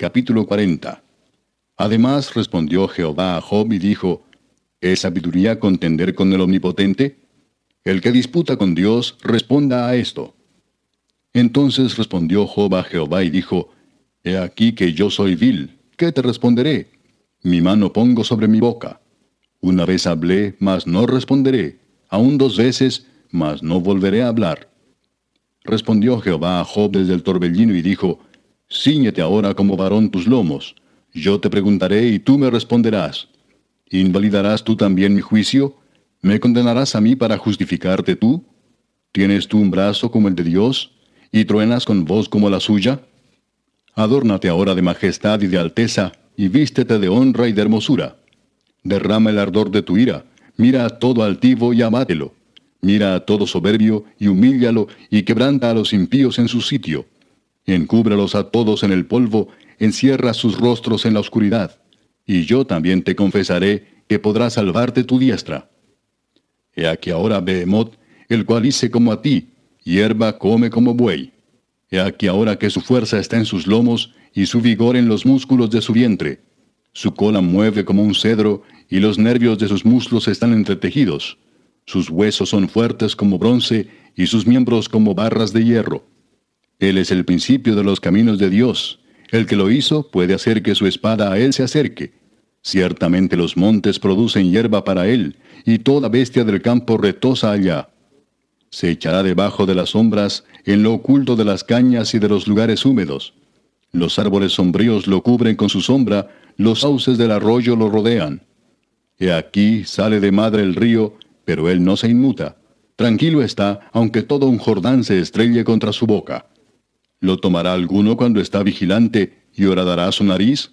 Capítulo 40. Además respondió Jehová a Job y dijo, ¿Es sabiduría contender con el Omnipotente? El que disputa con Dios responda a esto. Entonces respondió Job a Jehová y dijo, He aquí que yo soy vil, ¿qué te responderé? Mi mano pongo sobre mi boca. Una vez hablé, mas no responderé, aún dos veces, mas no volveré a hablar. Respondió Jehová a Job desde el torbellino y dijo, Cíñete ahora como varón tus lomos. Yo te preguntaré y tú me responderás. ¿Invalidarás tú también mi juicio? ¿Me condenarás a mí para justificarte tú? ¿Tienes tú un brazo como el de Dios? ¿Y truenas con voz como la suya? Adórnate ahora de majestad y de alteza, y vístete de honra y de hermosura. Derrama el ardor de tu ira, mira a todo altivo y abátelo. Mira a todo soberbio y humíllalo, y quebranta a los impíos en su sitio encúbralos a todos en el polvo, encierra sus rostros en la oscuridad, y yo también te confesaré que podrá salvarte tu diestra. He aquí ahora Behemoth, el cual hice como a ti, hierba come como buey. He aquí ahora que su fuerza está en sus lomos y su vigor en los músculos de su vientre. Su cola mueve como un cedro y los nervios de sus muslos están entretejidos. Sus huesos son fuertes como bronce y sus miembros como barras de hierro. Él es el principio de los caminos de Dios. El que lo hizo puede hacer que su espada a él se acerque. Ciertamente los montes producen hierba para él, y toda bestia del campo retosa allá. Se echará debajo de las sombras, en lo oculto de las cañas y de los lugares húmedos. Los árboles sombríos lo cubren con su sombra, los sauces del arroyo lo rodean. He aquí sale de madre el río, pero él no se inmuta. Tranquilo está, aunque todo un Jordán se estrelle contra su boca. ¿Lo tomará alguno cuando está vigilante y horadará su nariz?